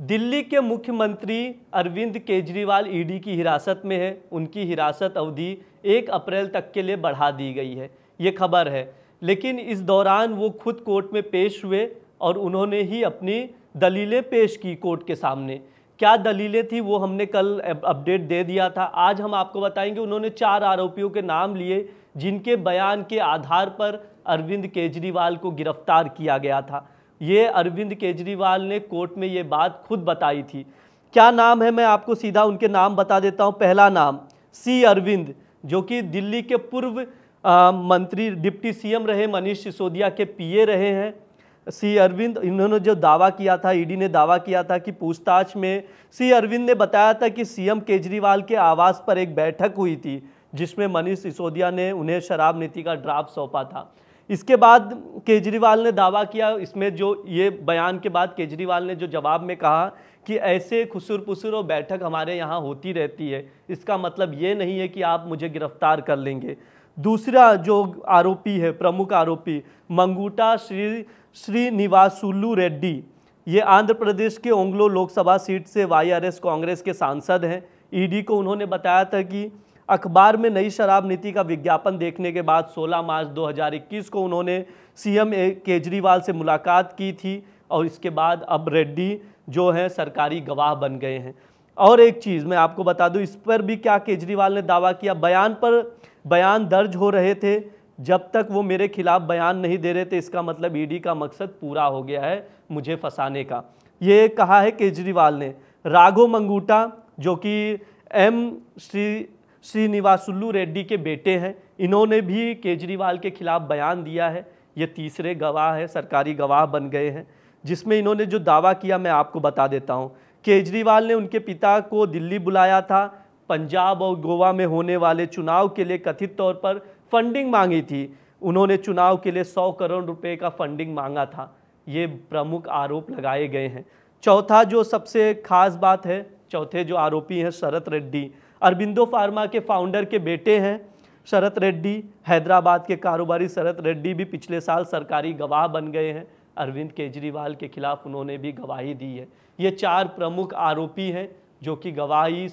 दिल्ली के मुख्यमंत्री अरविंद केजरीवाल ईडी की हिरासत में है उनकी हिरासत अवधि एक अप्रैल तक के लिए बढ़ा दी गई है ये खबर है लेकिन इस दौरान वो खुद कोर्ट में पेश हुए और उन्होंने ही अपनी दलीलें पेश की कोर्ट के सामने क्या दलीलें थी वो हमने कल अपडेट दे दिया था आज हम आपको बताएंगे उन्होंने चार आरोपियों के नाम लिए जिनके बयान के आधार पर अरविंद केजरीवाल को गिरफ्तार किया गया था ये अरविंद केजरीवाल ने कोर्ट में ये बात खुद बताई थी क्या नाम है मैं आपको सीधा उनके नाम बता देता हूँ पहला नाम सी अरविंद जो कि दिल्ली के पूर्व मंत्री डिप्टी सी रहे मनीष सिसोदिया के पी रहे हैं सी अरविंद इन्होंने जो दावा किया था ईडी ने दावा किया था कि पूछताछ में सी अरविंद ने बताया था कि सीएम केजरीवाल के आवास पर एक बैठक हुई थी जिसमें मनीष सिसोदिया ने उन्हें शराब नीति का ड्राफ्ट सौंपा था इसके बाद केजरीवाल ने दावा किया इसमें जो ये बयान के बाद केजरीवाल ने जो जवाब में कहा कि ऐसे खुसुर पुसुर और बैठक हमारे यहाँ होती रहती है इसका मतलब ये नहीं है कि आप मुझे गिरफ्तार कर लेंगे दूसरा जो आरोपी है प्रमुख आरोपी मंगूटा श्री श्रीनिवासुल्लू रेड्डी ये आंध्र प्रदेश के ओंगलो लोकसभा सीट से वाईआरएस कांग्रेस के सांसद हैं ईडी को उन्होंने बताया था कि अखबार में नई शराब नीति का विज्ञापन देखने के बाद 16 मार्च 2021 को उन्होंने सीएम केजरीवाल से मुलाकात की थी और इसके बाद अब रेड्डी जो हैं सरकारी गवाह बन गए हैं और एक चीज़ मैं आपको बता दूं इस पर भी क्या केजरीवाल ने दावा किया बयान पर बयान दर्ज हो रहे थे जब तक वो मेरे खिलाफ बयान नहीं दे रहे थे इसका मतलब ईडी का मकसद पूरा हो गया है मुझे फंसाने का ये कहा है केजरीवाल ने राघो मंगूटा जो कि एम श्री श्रीनिवासुल्लू रेड्डी के बेटे हैं इन्होंने भी केजरीवाल के खिलाफ बयान दिया है ये तीसरे गवाह हैं सरकारी गवाह बन गए हैं जिसमें इन्होंने जो दावा किया मैं आपको बता देता हूँ केजरीवाल ने उनके पिता को दिल्ली बुलाया था पंजाब और गोवा में होने वाले चुनाव के लिए कथित तौर पर फंडिंग मांगी थी उन्होंने चुनाव के लिए सौ करोड़ रुपए का फंडिंग मांगा था ये प्रमुख आरोप लगाए गए हैं चौथा जो सबसे खास बात है चौथे जो आरोपी हैं शरत रेड्डी अरबिंदो फार्मा के फाउंडर के बेटे हैं शरत रेड्डी हैदराबाद के कारोबारी शरत रेड्डी भी पिछले साल सरकारी गवाह बन गए हैं अरविंद केजरीवाल के खिलाफ उन्होंने भी गवाही दी है ये चार प्रमुख आरोपी हैं जो कि गवाही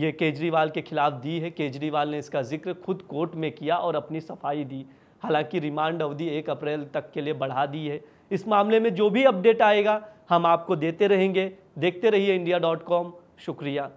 ये केजरीवाल के खिलाफ दी है केजरीवाल ने इसका जिक्र खुद कोर्ट में किया और अपनी सफाई दी हालांकि रिमांड अवधि एक अप्रैल तक के लिए बढ़ा दी है इस मामले में जो भी अपडेट आएगा हम आपको देते रहेंगे देखते रहिए इंडिया डॉट कॉम शुक्रिया